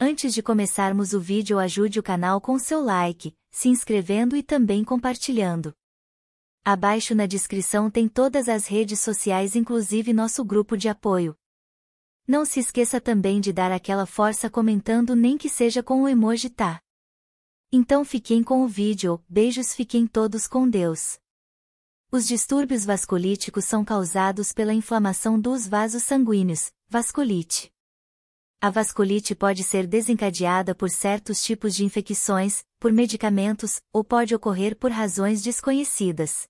Antes de começarmos o vídeo ajude o canal com seu like, se inscrevendo e também compartilhando. Abaixo na descrição tem todas as redes sociais inclusive nosso grupo de apoio. Não se esqueça também de dar aquela força comentando nem que seja com o emoji tá. Então fiquem com o vídeo, beijos fiquem todos com Deus. Os distúrbios vasculíticos são causados pela inflamação dos vasos sanguíneos, vasculite. A vasculite pode ser desencadeada por certos tipos de infecções, por medicamentos, ou pode ocorrer por razões desconhecidas.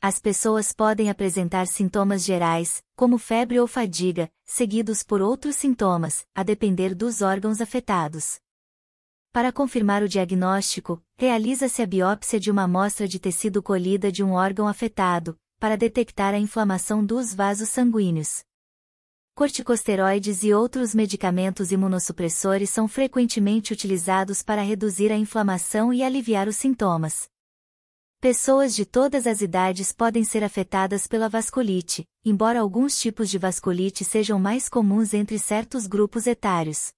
As pessoas podem apresentar sintomas gerais, como febre ou fadiga, seguidos por outros sintomas, a depender dos órgãos afetados. Para confirmar o diagnóstico, realiza-se a biópsia de uma amostra de tecido colhida de um órgão afetado, para detectar a inflamação dos vasos sanguíneos corticosteroides e outros medicamentos imunossupressores são frequentemente utilizados para reduzir a inflamação e aliviar os sintomas. Pessoas de todas as idades podem ser afetadas pela vasculite, embora alguns tipos de vasculite sejam mais comuns entre certos grupos etários.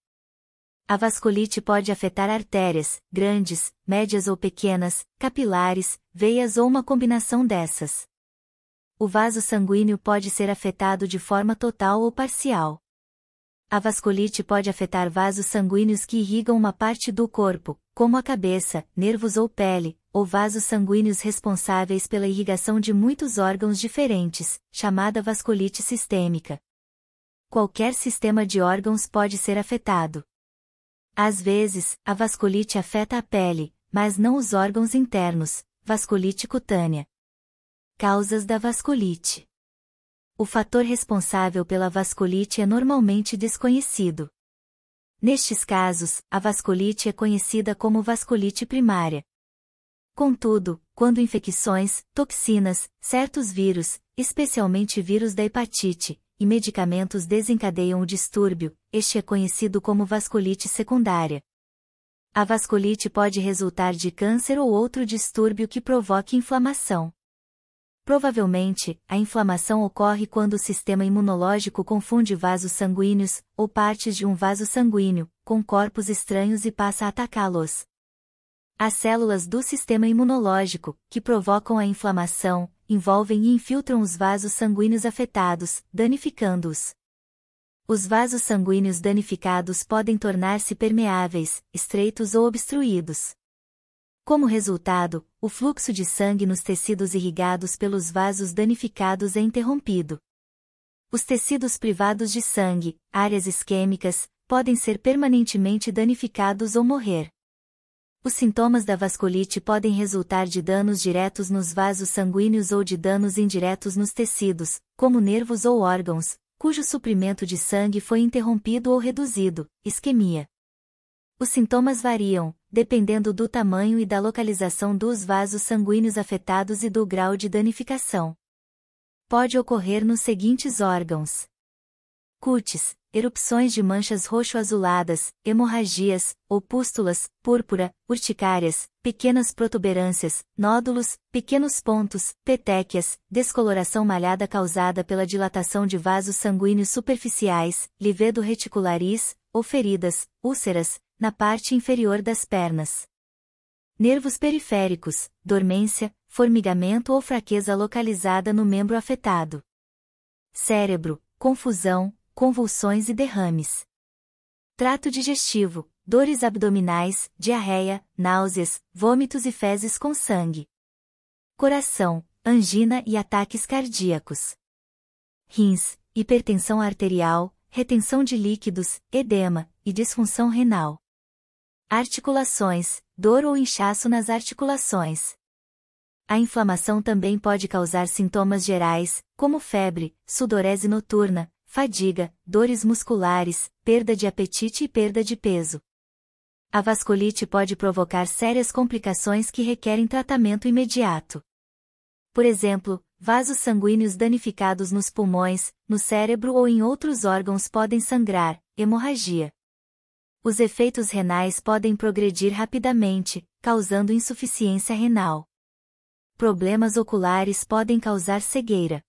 A vasculite pode afetar artérias, grandes, médias ou pequenas, capilares, veias ou uma combinação dessas o vaso sanguíneo pode ser afetado de forma total ou parcial. A vasculite pode afetar vasos sanguíneos que irrigam uma parte do corpo, como a cabeça, nervos ou pele, ou vasos sanguíneos responsáveis pela irrigação de muitos órgãos diferentes, chamada vasculite sistêmica. Qualquer sistema de órgãos pode ser afetado. Às vezes, a vasculite afeta a pele, mas não os órgãos internos, vasculite cutânea. Causas da vasculite. O fator responsável pela vasculite é normalmente desconhecido. Nestes casos, a vasculite é conhecida como vasculite primária. Contudo, quando infecções, toxinas, certos vírus, especialmente vírus da hepatite, e medicamentos desencadeiam o distúrbio, este é conhecido como vasculite secundária. A vasculite pode resultar de câncer ou outro distúrbio que provoque inflamação. Provavelmente, a inflamação ocorre quando o sistema imunológico confunde vasos sanguíneos, ou partes de um vaso sanguíneo, com corpos estranhos e passa a atacá-los. As células do sistema imunológico, que provocam a inflamação, envolvem e infiltram os vasos sanguíneos afetados, danificando-os. Os vasos sanguíneos danificados podem tornar-se permeáveis, estreitos ou obstruídos. Como resultado, o fluxo de sangue nos tecidos irrigados pelos vasos danificados é interrompido. Os tecidos privados de sangue, áreas isquêmicas, podem ser permanentemente danificados ou morrer. Os sintomas da vasculite podem resultar de danos diretos nos vasos sanguíneos ou de danos indiretos nos tecidos, como nervos ou órgãos, cujo suprimento de sangue foi interrompido ou reduzido, isquemia. Os sintomas variam, dependendo do tamanho e da localização dos vasos sanguíneos afetados e do grau de danificação. Pode ocorrer nos seguintes órgãos: cutis, erupções de manchas roxo-azuladas, hemorragias, ou pústulas, púrpura, urticárias, pequenas protuberâncias, nódulos, pequenos pontos, petequias, descoloração malhada causada pela dilatação de vasos sanguíneos superficiais, livedo reticularis, ou feridas, úlceras, na parte inferior das pernas. Nervos periféricos, dormência, formigamento ou fraqueza localizada no membro afetado. Cérebro, confusão, convulsões e derrames. Trato digestivo, dores abdominais, diarreia, náuseas, vômitos e fezes com sangue. Coração, angina e ataques cardíacos. Rins, hipertensão arterial, retenção de líquidos, edema e disfunção renal. Articulações, dor ou inchaço nas articulações. A inflamação também pode causar sintomas gerais, como febre, sudorese noturna, fadiga, dores musculares, perda de apetite e perda de peso. A vasculite pode provocar sérias complicações que requerem tratamento imediato. Por exemplo, vasos sanguíneos danificados nos pulmões, no cérebro ou em outros órgãos podem sangrar, hemorragia os efeitos renais podem progredir rapidamente, causando insuficiência renal. Problemas oculares podem causar cegueira,